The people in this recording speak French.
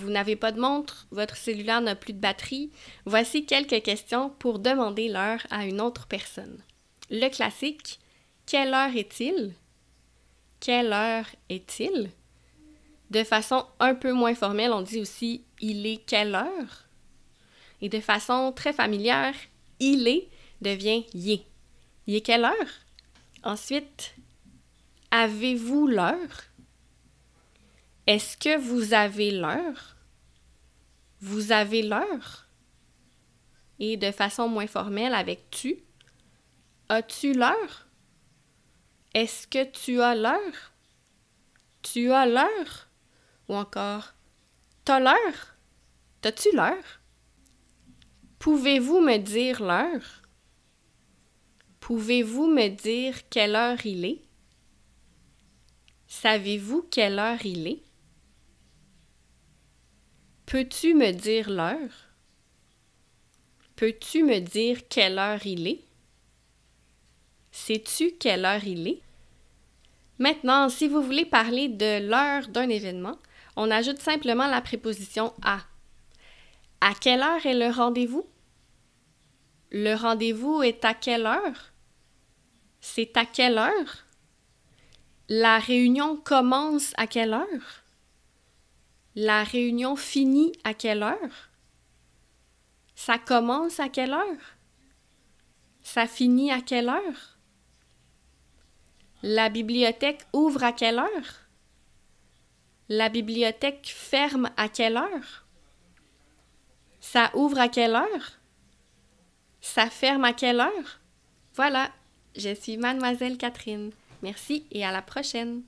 Vous n'avez pas de montre, votre cellulaire n'a plus de batterie. Voici quelques questions pour demander l'heure à une autre personne. Le classique, quelle heure est-il? Quelle heure est-il? De façon un peu moins formelle, on dit aussi il est quelle heure? Et de façon très familière, il est devient est ».« Il est quelle heure? Ensuite, avez-vous l'heure? Est-ce que vous avez l'heure? Vous avez l'heure? Et de façon moins formelle avec tu. As-tu l'heure? Est-ce que tu as l'heure? Tu as l'heure? Ou encore, t'as l'heure? T'as-tu l'heure? Pouvez-vous me dire l'heure? Pouvez-vous me dire quelle heure il est? Savez-vous quelle heure il est? Peux-tu me dire l'heure? Peux-tu me dire quelle heure il est? Sais-tu quelle heure il est? Maintenant, si vous voulez parler de l'heure d'un événement, on ajoute simplement la préposition à. À quelle heure est le rendez-vous? Le rendez-vous est à quelle heure? C'est à quelle heure? La réunion commence à quelle heure? La réunion finit à quelle heure? Ça commence à quelle heure? Ça finit à quelle heure? La bibliothèque ouvre à quelle heure? La bibliothèque ferme à quelle heure? Ça ouvre à quelle heure? Ça ferme à quelle heure? Voilà, je suis mademoiselle Catherine. Merci et à la prochaine.